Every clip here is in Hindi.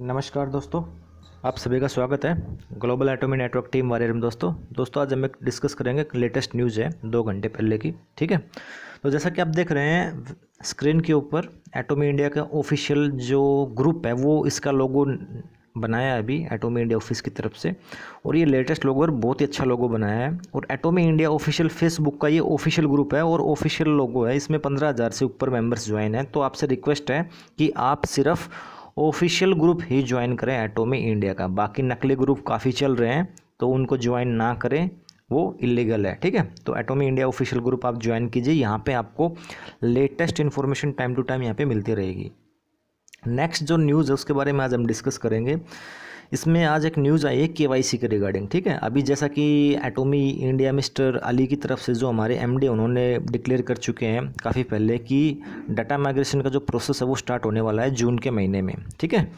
नमस्कार दोस्तों आप सभी का स्वागत है ग्लोबल एटोमी नेटवर्क टीम वाले में दोस्तों दोस्तों आज हम एक डिस्कस करेंगे लेटेस्ट न्यूज़ है दो घंटे पहले की ठीक है तो जैसा कि आप देख रहे हैं स्क्रीन के ऊपर एटोमी इंडिया का ऑफिशियल जो ग्रुप है वो इसका लोगो बनाया है अभी एटोमी इंडिया ऑफिस की तरफ से और ये लेटेस्ट लोगो और बहुत ही अच्छा लोगो बनाया है और एटोमी इंडिया ऑफिशियल फेसबुक का ये ऑफिशियल ग्रुप है और ऑफिशियल लोगो है इसमें पंद्रह हज़ार से ऊपर मेंबर्स ज्वाइन हैं तो आपसे रिक्वेस्ट है कि आप सिर्फ ऑफिशियल ग्रुप ही ज्वाइन करें एटोमी इंडिया का बाकी नकली ग्रुप काफ़ी चल रहे हैं तो उनको ज्वाइन ना करें वो इलीगल है ठीक है तो एटोमी इंडिया ऑफिशियल ग्रुप आप ज्वाइन कीजिए यहाँ पे आपको latest information time to time यहाँ पे मिलती रहेगी नेक्स्ट जो न्यूज़ है उसके बारे में आज हम डिस्कस करेंगे इसमें आज एक न्यूज़ आई है के के रिगार्डिंग ठीक है अभी जैसा कि एटोमी इंडिया मिस्टर अली की तरफ से जो हमारे एम उन्होंने डिक्लेयर कर चुके हैं काफ़ी पहले कि डाटा माइग्रेशन का जो प्रोसेस है वो स्टार्ट होने वाला है जून के महीने में ठीक है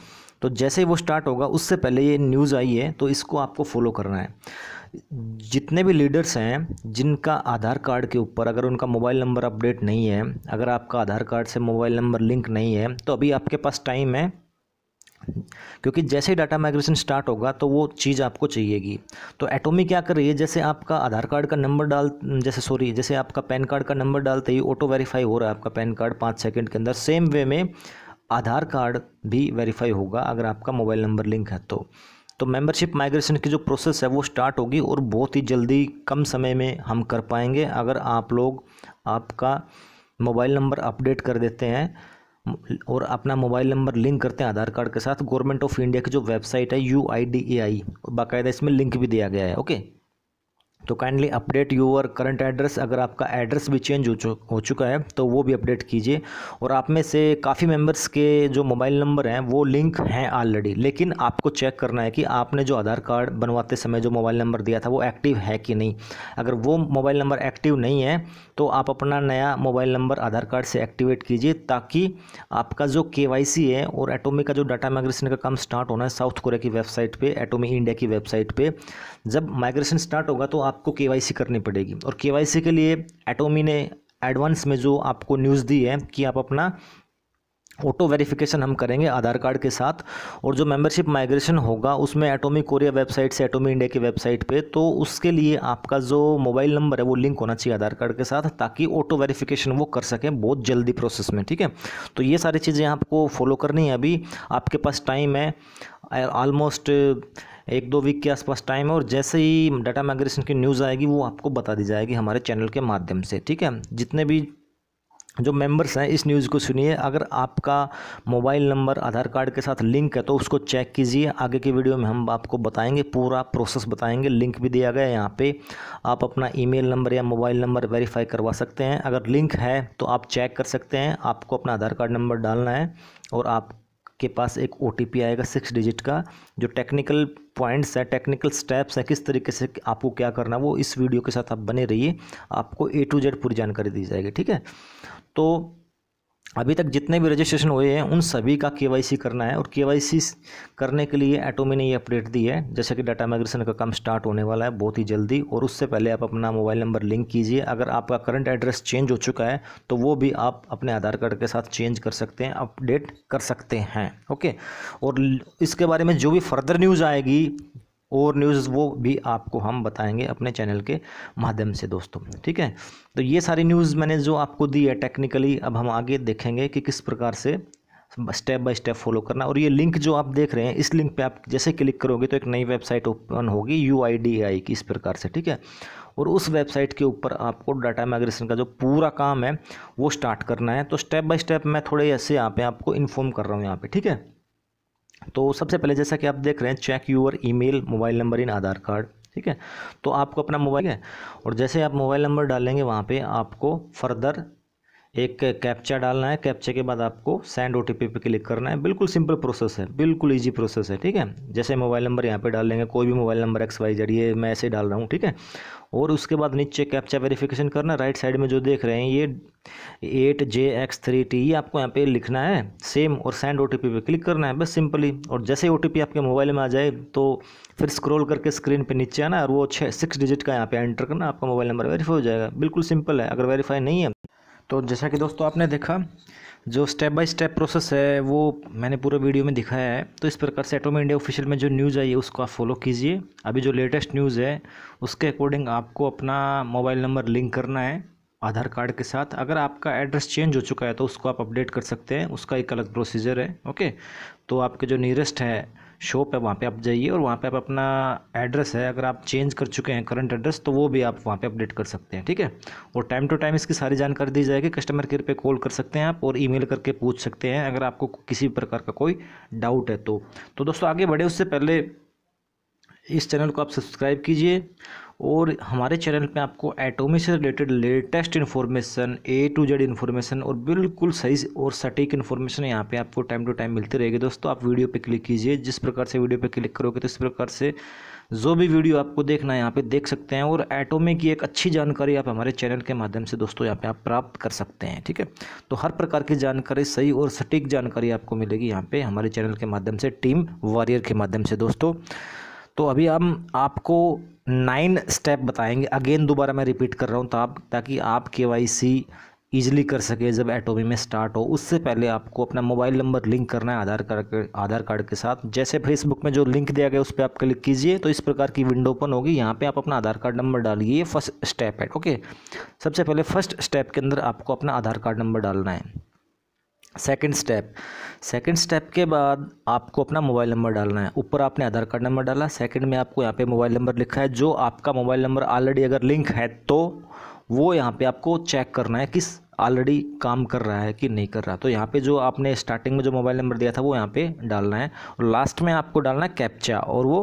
तो जैसे ही वो स्टार्ट होगा उससे पहले ये न्यूज़ आई है तो इसको आपको फॉलो करना है जितने भी लीडर्स हैं जिनका आधार कार्ड के ऊपर अगर उनका मोबाइल नंबर अपडेट नहीं है अगर आपका आधार कार्ड से मोबाइल नंबर लिंक नहीं है तो अभी आपके पास टाइम है क्योंकि जैसे ही डाटा माइग्रेशन स्टार्ट होगा तो वो चीज़ आपको चाहिएगी तो एटोमी क्या कर रही है जैसे आपका आधार कार्ड का नंबर डाल जैसे सॉरी जैसे आपका पैन कार्ड का नंबर डालते ही ऑटो वेरीफाई हो रहा है आपका पैन कार्ड पाँच सेकेंड के अंदर सेम वे में आधार कार्ड भी वेरीफाई होगा अगर आपका मोबाइल नंबर लिंक है तो तो मेंबरशिप माइग्रेशन की जो प्रोसेस है वो स्टार्ट होगी और बहुत ही जल्दी कम समय में हम कर पाएंगे अगर आप लोग आपका मोबाइल नंबर अपडेट कर देते हैं और अपना मोबाइल नंबर लिंक करते हैं आधार कार्ड के साथ गवर्नमेंट ऑफ इंडिया की जो वेबसाइट है यू आई डी ए आई बाकायदा इसमें लिंक भी दिया गया है ओके तो kindly update your current address अगर आपका एड्रेस भी चेंज हो, चु, हो चुका है तो वो भी अपडेट कीजिए और आप में से काफ़ी मेंबर्स के जो मोबाइल नंबर हैं वो लिंक हैं ऑलरेडी लेकिन आपको चेक करना है कि आपने जो आधार कार्ड बनवाते समय जो मोबाइल नंबर दिया था वो एक्टिव है कि नहीं अगर वो मोबाइल नंबर एक्टिव नहीं है तो आप अपना नया मोबाइल नंबर आधार कार्ड से एक्टिवेट कीजिए ताकि आपका जो के है और एटोमी का जो डाटा माइग्रेशन का काम स्टार्ट होना है साउथ कोरिया की वेबसाइट पर एटोमी इंडिया की वेबसाइट पर जब माइग्रेशन स्टार्ट होगा तो आप आपको के करनी पड़ेगी और के के लिए एटोमी ने एडवांस में जो आपको न्यूज़ दी है कि आप अपना ऑटो वेरिफिकेशन हम करेंगे आधार कार्ड के साथ और जो मेंबरशिप माइग्रेशन होगा उसमें एटोमी कोरिया वेबसाइट से एटोमी इंडिया की वेबसाइट पे तो उसके लिए आपका जो मोबाइल नंबर है वो लिंक होना चाहिए आधार कार्ड के साथ ताकि ऑटो वेरिफिकेशन वो कर सकें बहुत जल्दी प्रोसेस में ठीक है तो ये सारी चीज़ें आपको फॉलो करनी है अभी आपके पास टाइम है ऑलमोस्ट uh, एक दो वीक के आसपास टाइम है और जैसे ही डाटा माइग्रेशन की न्यूज़ आएगी वो आपको बता दी जाएगी हमारे चैनल के माध्यम से ठीक है जितने भी जो मेंबर्स हैं इस न्यूज़ को सुनिए अगर आपका मोबाइल नंबर आधार कार्ड के साथ लिंक है तो उसको चेक कीजिए आगे की वीडियो में हम आपको बताएंगे पूरा प्रोसेस बताएंगे लिंक भी दिया गया है यहाँ पे आप अपना ईमेल नंबर या मोबाइल नंबर वेरीफाई करवा सकते हैं अगर लिंक है तो आप चेक कर सकते हैं आपको अपना आधार कार्ड नंबर डालना है और आप के पास एक ओ आएगा सिक्स डिजिट का जो टेक्निकल पॉइंट्स है टेक्निकल स्टेप्स है किस तरीके से आपको क्या करना वो इस वीडियो के साथ आप बने रहिए आपको ए टू जेड पूरी जानकारी दी जाएगी ठीक है तो अभी तक जितने भी रजिस्ट्रेशन हुए हैं उन सभी का के करना है और के करने के लिए एटोमी ने ये अपडेट दी है जैसे कि डाटा माइग्रेशन का काम स्टार्ट होने वाला है बहुत ही जल्दी और उससे पहले आप अपना मोबाइल नंबर लिंक कीजिए अगर आपका करंट एड्रेस चेंज हो चुका है तो वो भी आप अपने आधार कार्ड के साथ चेंज कर सकते हैं अपडेट कर सकते हैं ओके और इसके बारे में जो भी फर्दर न्यूज़ आएगी और न्यूज़ वो भी आपको हम बताएंगे अपने चैनल के माध्यम से दोस्तों ठीक है तो ये सारी न्यूज़ मैंने जो आपको दी है टेक्निकली अब हम आगे देखेंगे कि किस प्रकार से स्टेप बाय स्टेप फॉलो करना और ये लिंक जो आप देख रहे हैं इस लिंक पे आप जैसे क्लिक करोगे तो एक नई वेबसाइट ओपन होगी यू की इस प्रकार से ठीक है और उस वेबसाइट के ऊपर आपको डाटा माइग्रेशन का जो पूरा काम है वो स्टार्ट करना है तो स्टेप बाय स्टेप मैं थोड़े ऐसे यहाँ पे आपको इन्फॉर्म कर रहा हूँ यहाँ पे ठीक है तो सबसे पहले जैसा कि आप देख रहे हैं check your email mobile number in Aadhaar card ठीक है तो आपको अपना मोबाइल है और जैसे आप मोबाइल नंबर डालेंगे वहाँ पे आपको फर्दर एक कैप्चा डालना है कैप्चा के बाद आपको सेंड ओ टी पी पे क्लिक करना है बिल्कुल सिंपल प्रोसेस है बिल्कुल ईजी प्रोसेस है ठीक है जैसे मोबाइल नंबर यहाँ पे डाल लेंगे कोई भी mobile number X Y Z ये मैं ऐसे ही डाल रहा हूँ ठीक है और उसके बाद नीचे कैप्चा वेरिफिकेशन करना राइट साइड में जो देख रहे हैं ये eight J X three T ये आपको यहाँ पे लिखना है सेम और सेंड ओ टी पी पे क्लिक करना है बस सिंपली और जैसे ओ टी पी आपके मोबाइल में आ जाए तो फिर स्क्रॉल करके स्क्रीन पे नीचे आना और वो छः सिक्स डिजिट का यहाँ पे एंटर करना आपका मोबाइल नंबर वेरीफाई हो जाएगा बिल्कुल सिंपल है अगर वेरीफाई नहीं है तो जैसा कि दोस्तों आपने देखा जो स्टेप बाय स्टेप प्रोसेस है वो मैंने पूरे वीडियो में दिखाया है तो इस प्रकार से एटोमी इंडिया ऑफिशियल में जो न्यूज़ आई है उसको आप फॉलो कीजिए अभी जो लेटेस्ट न्यूज़ है उसके अकॉर्डिंग आपको अपना मोबाइल नंबर लिंक करना है आधार कार्ड के साथ अगर आपका एड्रेस चेंज हो चुका है तो उसको आप अपडेट कर सकते हैं उसका एक अलग प्रोसीजर है ओके तो आपके जो नियरेस्ट है शॉप है वहाँ पे आप जाइए और वहाँ पे आप अपना एड्रेस है अगर आप चेंज कर चुके हैं करंट एड्रेस तो वो भी आप वहाँ पे अपडेट कर सकते हैं ठीक है और टाइम टू टाइम इसकी सारी जानकारी दी जाएगी कस्टमर केयर पे कॉल कर सकते हैं आप और ईमेल करके पूछ सकते हैं अगर आपको किसी भी प्रकार का कोई डाउट है तो, तो दोस्तों आगे बढ़े उससे पहले इस चैनल को आप सब्सक्राइब कीजिए और हमारे चैनल पे आपको एटोमी से related latest information A to Z information और बिल्कुल सही और सटीक इन्फॉर्मेशन यहाँ पे आपको टाइम टू टाइम मिलती रहेगी दोस्तों आप वीडियो पे क्लिक कीजिए जिस प्रकार से वीडियो पे क्लिक करोगे तो इस प्रकार से जो भी वीडियो आपको देखना है यहाँ पे देख सकते हैं और एटोमी की एक अच्छी जानकारी आप हमारे चैनल के माध्यम से दोस्तों यहाँ पे आप प्राप्त कर सकते हैं ठीक है तो हर प्रकार की जानकारी सही और सटीक जानकारी आपको मिलेगी यहाँ पे हमारे चैनल के माध्यम से टीम वॉरियर के माध्यम से दोस्तों तो अभी हम आपको नाइन स्टेप बताएंगे अगेन दोबारा मैं रिपीट कर रहा हूँ तो आप ताकि आप के वाई सी ईजिली कर सके जब एटोमी में स्टार्ट हो उससे पहले आपको अपना मोबाइल नंबर लिंक करना है आधार कार्ड के आधार कार्ड के साथ जैसे फेसबुक में जो लिंक दिया गया उस पर आप क्लिक कीजिए तो इस प्रकार की विंडो ओपन होगी यहाँ पे आप अपना आधार कार्ड नंबर डालिए ये फर्स्ट स्टेप है ओके सबसे पहले फर्स्ट स्टेप के अंदर आपको अपना आधार कार्ड नंबर डालना है सेकंड स्टेप सेकंड स्टेप के बाद आपको अपना मोबाइल नंबर डालना है ऊपर आपने आधार कार्ड नंबर डाला सेकंड में आपको यहाँ पे मोबाइल नंबर लिखा है जो आपका मोबाइल नंबर ऑलरेडी अगर लिंक है तो वो यहाँ पे आपको चेक करना है किस ऑलरेडी काम कर रहा है कि नहीं कर रहा तो यहाँ पे जो आपने स्टार्टिंग में जो मोबाइल नंबर दिया था वो यहाँ पर डालना है और लास्ट में आपको डालना है कैप्चा और वो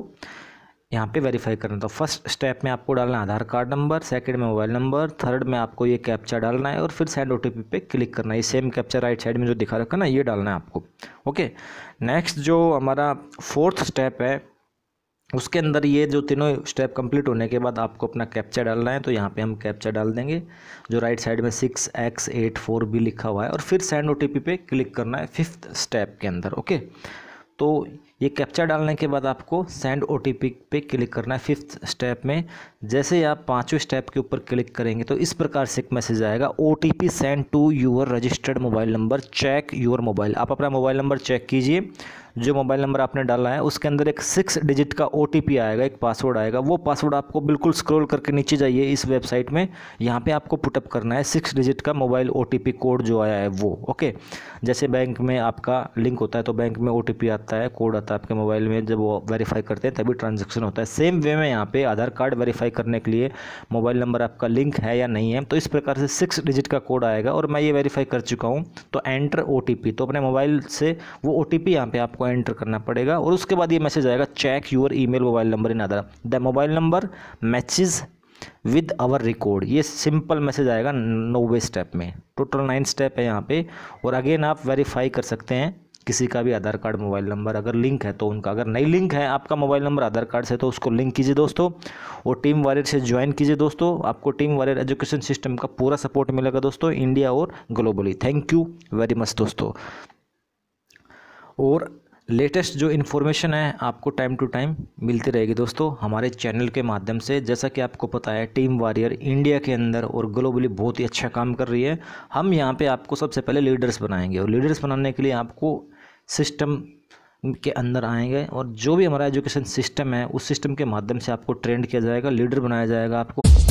यहाँ पे वेरीफाई करना तो फर्स्ट स्टेप में आपको डालना है आधार कार्ड नंबर सेकंड में मोबाइल नंबर थर्ड में आपको ये कैप्चा डालना है और फिर सेंड ओ पे क्लिक करना है ये सेम कैप्चा राइट साइड में जो दिखा रखा ना ये डालना है आपको ओके नेक्स्ट जो हमारा फोर्थ स्टेप है उसके अंदर ये जो तीनों स्टेप कंप्लीट होने के बाद आपको अपना कैप्चा डालना है तो यहाँ पे हम कैप्चा डाल देंगे जो राइट साइड में six X eight four B लिखा हुआ है और फिर सेंड ओ पे क्लिक करना है फिफ्थ स्टेप के अंदर ओके तो ये कैप्चा डालने के बाद आपको सेंड ओ टी पी पे क्लिक करना है फिफ्थ स्टेप में जैसे आप पाँचवें स्टेप के ऊपर क्लिक करेंगे तो इस प्रकार से एक मैसेज आएगा O T P send to your registered mobile number check your mobile आप अपना मोबाइल नंबर चेक कीजिए जो मोबाइल नंबर आपने डाला है उसके अंदर एक सिक्स डिजिट का ओ आएगा एक पासवर्ड आएगा वो पासवर्ड आपको बिल्कुल स्क्रोल करके नीचे जाइए इस वेबसाइट में यहाँ पर आपको पुटअप करना है सिक्स डिजिट का मोबाइल ओ कोड जो आया है वो ओके जैसे बैंक में आपका लिंक होता है तो बैंक में ओ आता है कोड आता है आपके मोबाइल में जब वो वेरीफाई करते हैं तभी ट्रांजेक्शन होता है सेम वे में यहाँ पे आधार कार्ड वेरीफाई करने के लिए मोबाइल नंबर आपका लिंक है या नहीं है तो इस प्रकार से सिक्स डिजिट का कोड आएगा और मैं ये वेरीफाई कर चुका हूँ तो एंटर ओ तो अपने मोबाइल से वो ओ टी यहाँ पर आपको आपको एंटर करना पड़ेगा और उसके बाद ये मैसेज आएगा check your email mobile number in other the mobile number matches with our record ये सिंपल मैसेज आएगा नौवे स्टेप में टोटल नाइन स्टेप है यहाँ पे और अगेन आप वेरीफाई कर सकते हैं किसी का भी आधार कार्ड मोबाइल नंबर अगर लिंक है तो उनका अगर नई लिंक है आपका मोबाइल नंबर आधार कार्ड से तो उसको लिंक कीजिए दोस्तों और टीम वॉरियर से ज्वाइन कीजिए दोस्तों आपको टीम वॉरियर एजुकेशन सिस्टम का पूरा सपोर्ट मिलेगा दोस्तों इंडिया और globally thank you very much दोस्तों और लेटेस्ट जो इन्फॉर्मेशन है आपको टाइम टू टाइम मिलती रहेगी दोस्तों हमारे चैनल के माध्यम से जैसा कि आपको पता है टीम वॉरियर इंडिया के अंदर और ग्लोबली बहुत ही अच्छा काम कर रही है हम यहाँ पे आपको सबसे पहले लीडर्स बनाएंगे और लीडर्स बनाने के लिए आपको सिस्टम के अंदर आएंगे और जो भी हमारा एजुकेशन सिस्टम है उस सिस्टम के माध्यम से आपको ट्रेंड किया जाएगा लीडर बनाया जाएगा आपको